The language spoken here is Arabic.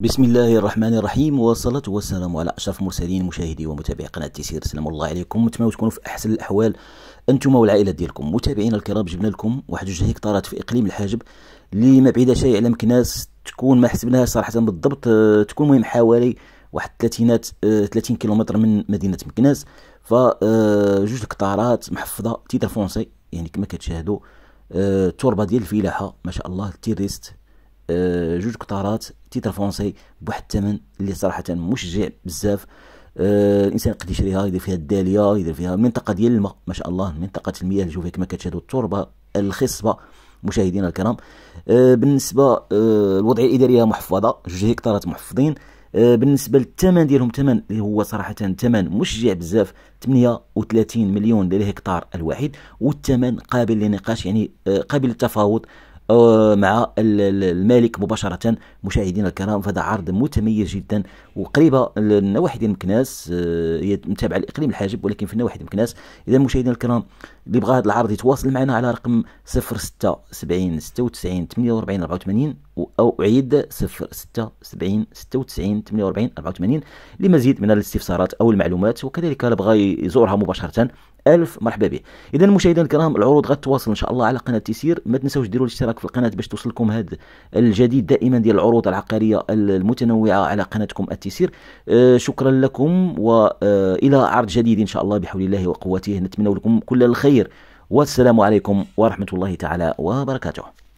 بسم الله الرحمن الرحيم والصلاة والسلام على أشرف المرسلين مشاهدي ومتابعي قناة تيسير سلام الله عليكم نتمنى تكونوا في أحسن الأحوال أنتم والعائلة ديالكم متابعينا الكرام جبنا لكم واحد جوج هكتارات في إقليم الحاجب اللي ما بعيدة شيء على مكناس تكون ما حسبناها صراحة بالضبط آه، تكون مهم حوالي واحد ثلاثينات 30 آه، كيلومتر من مدينة مكناس ف آه، جوج هكتارات محفظة تيتا فونسي يعني كما كتشاهدوا التربة ديال الفلاحة ما شاء الله التيريست آه، جوج قطارات تيتر فرونسي بواحد الثمن اللي صراحه مشجع بزاف أه الانسان قد يشريها يدير فيها الداليه يدير فيها المنطقه ديال الماء ما شاء الله منطقه المياه اللي شوفي كما كتشاهدوا التربه الخصبه مشاهدينا الكرام أه بالنسبه آه، الوضعيه الاداريه محفظه جوج هكتارات محفظين آه، بالنسبه للثمن ديالهم ثمن اللي هو صراحه ثمن مشجع بزاف 38 مليون للهكتار الواحد والثمن قابل للنقاش يعني قابل للتفاوض مع المالك مباشرة مشاهدينا الكرام فهذا عرض متميز جدا وقريبة النواحي ديال مكناس آه، هي متابعة لإقليم الحاجب ولكن في النواحي ديال مكناس إذا مشاهدينا الكرام اللي بغى هذا العرض يتواصل معنا على رقم 076 96 48 84 أو أعيد 076 96 48 84 لمزيد من الاستفسارات أو المعلومات وكذلك بغى يزورها مباشرة الف مرحبا به اذا مشاهدينا الكرام العروض غتواصل ان شاء الله على قناه تيسير ما تنساوش ديروا الاشتراك في القناه باش توصلكم هذا الجديد دائما ديال العروض العقاريه المتنوعه على قناتكم التيسير آه، شكرا لكم والى آه، عرض جديد ان شاء الله بحول الله وقوته نتمنى لكم كل الخير والسلام عليكم ورحمه الله تعالى وبركاته